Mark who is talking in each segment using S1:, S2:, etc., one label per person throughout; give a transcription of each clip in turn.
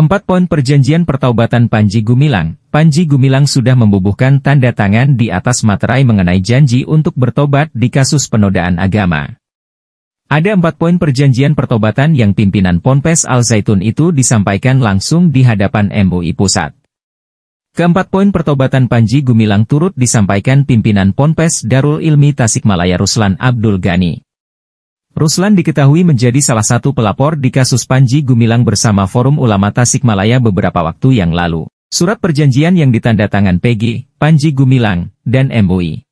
S1: Empat poin perjanjian pertaubatan Panji Gumilang, Panji Gumilang sudah membubuhkan tanda tangan di atas materai mengenai janji untuk bertobat di kasus penodaan agama. Ada empat poin perjanjian pertobatan yang pimpinan Ponpes Al-Zaitun itu disampaikan langsung di hadapan MUI Pusat. Keempat poin pertobatan Panji Gumilang turut disampaikan pimpinan Ponpes Darul Ilmi Tasikmalaya Ruslan Abdul Ghani. Ruslan diketahui menjadi salah satu pelapor di kasus Panji Gumilang bersama Forum Ulama Tasikmalaya beberapa waktu yang lalu. Surat perjanjian yang ditandatangan Peggy, Panji Gumilang, dan MUI.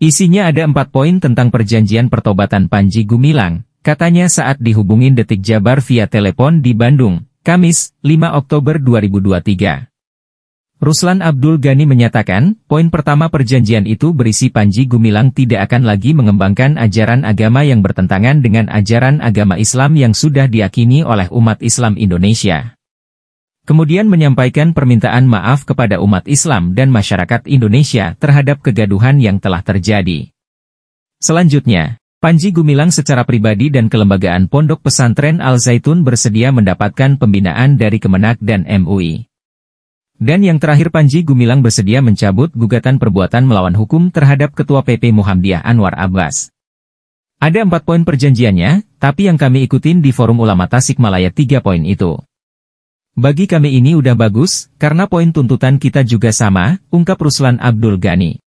S1: Isinya ada empat poin tentang perjanjian pertobatan Panji Gumilang, katanya saat dihubungin Detik Jabar via telepon di Bandung, Kamis, 5 Oktober 2023. Ruslan Abdul Ghani menyatakan, poin pertama perjanjian itu berisi Panji Gumilang tidak akan lagi mengembangkan ajaran agama yang bertentangan dengan ajaran agama Islam yang sudah diakini oleh umat Islam Indonesia. Kemudian menyampaikan permintaan maaf kepada umat Islam dan masyarakat Indonesia terhadap kegaduhan yang telah terjadi. Selanjutnya, Panji Gumilang secara pribadi dan kelembagaan Pondok Pesantren Al-Zaitun bersedia mendapatkan pembinaan dari Kemenak dan MUI. Dan yang terakhir Panji Gumilang bersedia mencabut gugatan perbuatan melawan hukum terhadap Ketua PP Muhammadiyah Anwar Abbas. Ada empat poin perjanjiannya, tapi yang kami ikutin di Forum Ulama Tasikmalaya tiga poin itu. Bagi kami ini udah bagus, karena poin tuntutan kita juga sama, ungkap Ruslan Abdul Ghani.